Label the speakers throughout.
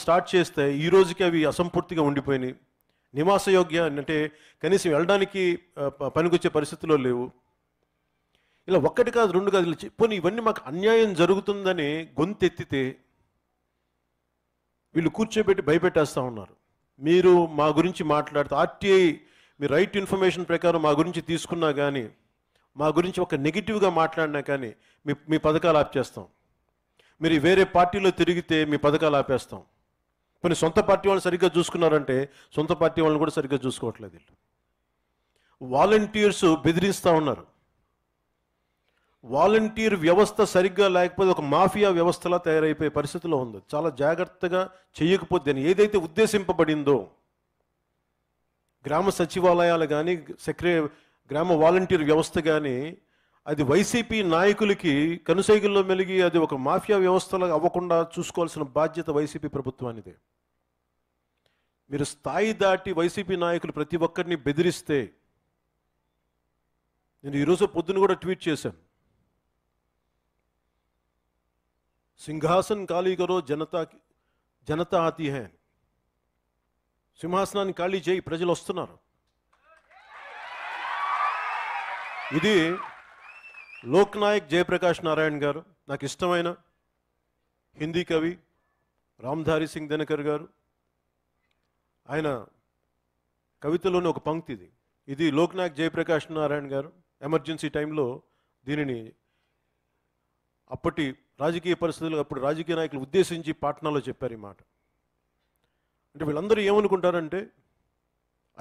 Speaker 1: start చేస్తే ఈ రోజుకి అవి అసంపూర్తిగా ఉండిపోయినాయి నివాసయోగ్య అంటే కనీసం వెళ్ళడానికి పనికొచ్చే పరిస్థితిలో లేవు ఇలా ఒక్కటి కాదు రెండు కాదు పోనీ ఇవన్నీ మాకు అన్యాయం జరుగుతుందని గొంతెత్తితే వీళ్ళు కూర్చోబెట్టి భయపెట్టేస్తూ ఉన్నారు మీరు మా గురించి మాట్లాడితే ఆర్టీఐ మీ రైట్ ఇన్ఫర్మేషన్ ప్రకారం మా గురించి తీసుకున్నా కానీ మా గురించి ఒక నెగిటివ్గా మాట్లాడినా కానీ మీ మీ పథకాలు ఆపేస్తాం మీరు వేరే పార్టీలో తిరిగితే మీ పథకాలు ఆపేస్తాం కొన్ని సొంత పార్టీ వాళ్ళు సరిగ్గా చూసుకున్నారంటే సొంత పార్టీ వాళ్ళని కూడా సరిగ్గా చూసుకోవట్లేదు వీళ్ళు వాలంటీర్స్ బెదిరిస్తూ ఉన్నారు వాలంటీర్ వ్యవస్థ సరిగ్గా లేకపోతే ఒక మాఫియా వ్యవస్థలా తయారైపోయే పరిస్థితిలో ఉంది చాలా జాగ్రత్తగా చేయకపోతే ఏదైతే ఉద్దేశింపబడిందో గ్రామ సచివాలయాలు కానీ సెక్రటరీ గ్రామ వాలంటీర్ వ్యవస్థ కానీ అది వైసీపీ నాయకులకి కనుసైగుల్లో మెలిగి అది ఒక మాఫియా వ్యవస్థలో అవ్వకుండా చూసుకోవాల్సిన బాధ్యత వైసీపీ ప్రభుత్వానిదే మీరు స్థాయి దాటి వైసీపీ నాయకులు ప్రతి ఒక్కరిని బెదిరిస్తే నేను ఈరోజు పొద్దున కూడా ట్వీట్ చేశాను సింహాసన్ ఖాళీ కరో జనతా జనత ఆతి హే సింహాసనాన్ని ఖాళీ చేయి ప్రజలు వస్తున్నారు ఇది లోక్ నాయక్ జయప్రకాష్ నారాయణ్ గారు నాకు ఇష్టమైన హిందీ కవి రామ్ధారి సింగ్ దినకర్ గారు ఆయన కవితలోని ఒక పంక్తి ఇది ఇది లోక్నాయక్ జయప్రకాష్ నారాయణ్ గారు ఎమర్జెన్సీ టైంలో దీనిని అప్పటి రాజకీయ పరిస్థితులు అప్పుడు రాజకీయ నాయకులు ఉద్దేశించి పాట్నాలో చెప్పారు ఈ మాట అంటే వీళ్ళందరూ ఏమనుకుంటారంటే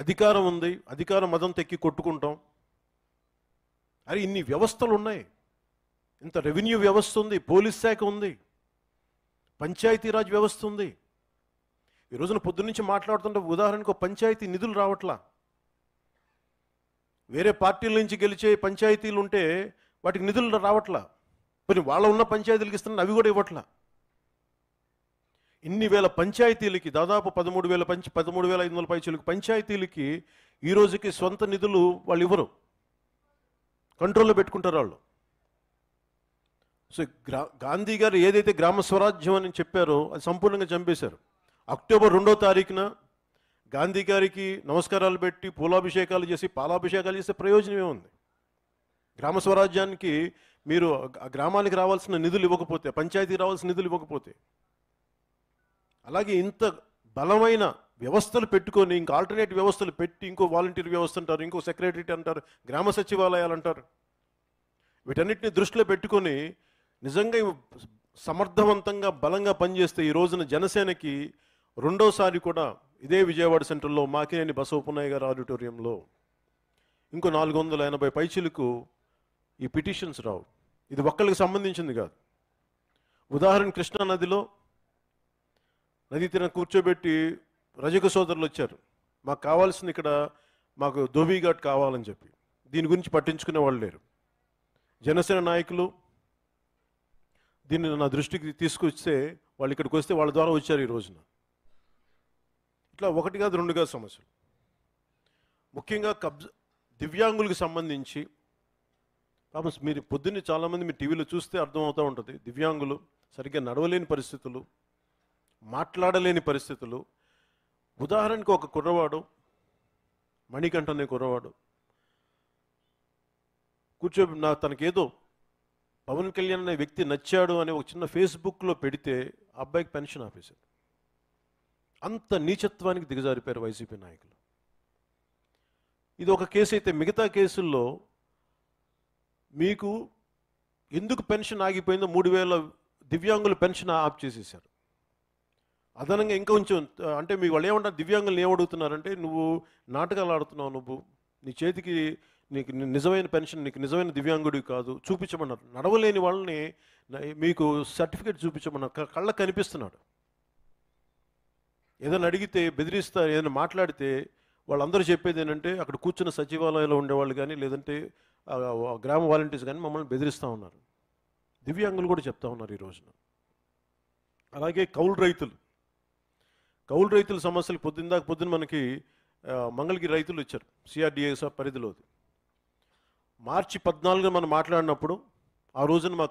Speaker 1: అధికారం ఉంది అధికారం మదం తెక్కి కొట్టుకుంటాం అరే ఇన్ని వ్యవస్థలు ఉన్నాయి ఇంత రెవెన్యూ వ్యవస్థ ఉంది పోలీస్ శాఖ ఉంది పంచాయతీరాజ్ వ్యవస్థ ఉంది ఈ రోజున పొద్దున్నుంచి మాట్లాడుతుంటే ఉదాహరణకు పంచాయతీ నిధులు రావట్లా వేరే పార్టీల నుంచి గెలిచే పంచాయతీలు ఉంటే వాటికి నిధులు రావట్లా మరి వాళ్ళ ఉన్న పంచాయతీలకు ఇస్తున్న అవి కూడా ఇవ్వట్లా ఇన్ని వేల పంచాయతీలకి దాదాపు పదమూడు వేల పంచ పదమూడు వేల ఐదు వందల పైచీలకి పంచాయతీలకి ఈ రోజుకి సొంత నిధులు వాళ్ళు ఇవ్వరు కంట్రోల్లో పెట్టుకుంటారు వాళ్ళు సో గ్రా గాంధీ గారు ఏదైతే గ్రామ స్వరాజ్యం అని చెప్పారో అది సంపూర్ణంగా చంపేశారు అక్టోబర్ రెండో తారీఖున గాంధీ గారికి నమస్కారాలు పెట్టి పూలాభిషేకాలు చేసి పాలాభిషేకాలు చేసే ప్రయోజనం ఉంది గ్రామ స్వరాజ్యానికి మీరు గ్రామానికి రావాల్సిన నిధులు ఇవ్వకపోతే పంచాయతీకి రావాల్సిన నిధులు ఇవ్వకపోతే అలాగే ఇంత బలమైన వ్యవస్థలు పెట్టుకొని ఇంకా ఆల్టర్నేట్ వ్యవస్థలు పెట్టి ఇంకో వాలంటీర్ వ్యవస్థ అంటారు ఇంకో సెక్రటరీ అంటారు గ్రామ సచివాలయాలు అంటారు వీటన్నిటిని దృష్టిలో పెట్టుకొని నిజంగా సమర్థవంతంగా బలంగా పనిచేస్తే ఈ రోజున జనసేనకి రెండోసారి కూడా ఇదే విజయవాడ సెంటర్లో మాకినేని బసవపున్నయ్య గారి ఆడిటోరియంలో ఇంకో నాలుగు వందల ఎనభై పైచీలకు ఈ పిటిషన్స్ రావు ఇది ఒక్కళ్ళకి సంబంధించింది కాదు ఉదాహరణ కృష్ణా నదిలో నది తీరం కూర్చోబెట్టి రజక సోదరులు వచ్చారు మాకు కావాల్సింది ఇక్కడ మాకు ఘాట్ కావాలని చెప్పి దీని గురించి పట్టించుకునే వాళ్ళు లేరు జనసేన నాయకులు దీన్ని నా దృష్టికి తీసుకొస్తే వాళ్ళు ఇక్కడికి వస్తే వాళ్ళ ద్వారా వచ్చారు ఈ రోజున ఇట్లా ఒకటి కాదు రెండు కాదు సమస్యలు ముఖ్యంగా కబ్జ దివ్యాంగులకు సంబంధించి పాపం మీరు పొద్దున్నే చాలామంది మీరు టీవీలో చూస్తే అర్థమవుతూ ఉంటుంది దివ్యాంగులు సరిగ్గా నడవలేని పరిస్థితులు మాట్లాడలేని పరిస్థితులు ఉదాహరణకు ఒక కుర్రవాడు మణికంఠ అనే కుర్రవాడు కూర్చో నా తనకేదో పవన్ కళ్యాణ్ అనే వ్యక్తి నచ్చాడు అని ఒక చిన్న ఫేస్బుక్లో పెడితే అబ్బాయికి పెన్షన్ ఆపేశారు అంత నీచత్వానికి దిగజారిపోయారు వైసీపీ నాయకులు ఇది ఒక కేసు అయితే మిగతా కేసుల్లో మీకు ఎందుకు పెన్షన్ ఆగిపోయిందో మూడు వేల దివ్యాంగుల పెన్షన్ ఆఫ్ చేసేసారు అదనంగా ఇంకా కొంచెం అంటే మీ వాళ్ళు ఏమంటారు దివ్యాంగులు ఏమడుగుతున్నారంటే నువ్వు నాటకాలు ఆడుతున్నావు నువ్వు నీ చేతికి నీకు నిజమైన పెన్షన్ నీకు నిజమైన దివ్యాంగుడివి కాదు చూపించమన్నారు నడవలేని వాళ్ళని మీకు సర్టిఫికేట్ చూపించమన్నారు కళ్ళ కనిపిస్తున్నాడు ఏదైనా అడిగితే బెదిరిస్తారు ఏదైనా మాట్లాడితే వాళ్ళందరూ చెప్పేది ఏంటంటే అక్కడ కూర్చున్న సచివాలయంలో ఉండేవాళ్ళు కానీ లేదంటే గ్రామ వాలంటీర్స్ కానీ మమ్మల్ని బెదిరిస్తూ ఉన్నారు దివ్యాంగులు కూడా చెప్తా ఉన్నారు ఈ రోజున అలాగే కౌలు రైతులు కౌలు రైతుల సమస్యలు పొద్దున్న దాకా పొద్దున్న మనకి మంగళగిరి రైతులు ఇచ్చారు సిఆర్డిఏ పరిధిలో మార్చి పద్నాలుగు మనం మాట్లాడినప్పుడు ఆ రోజున మా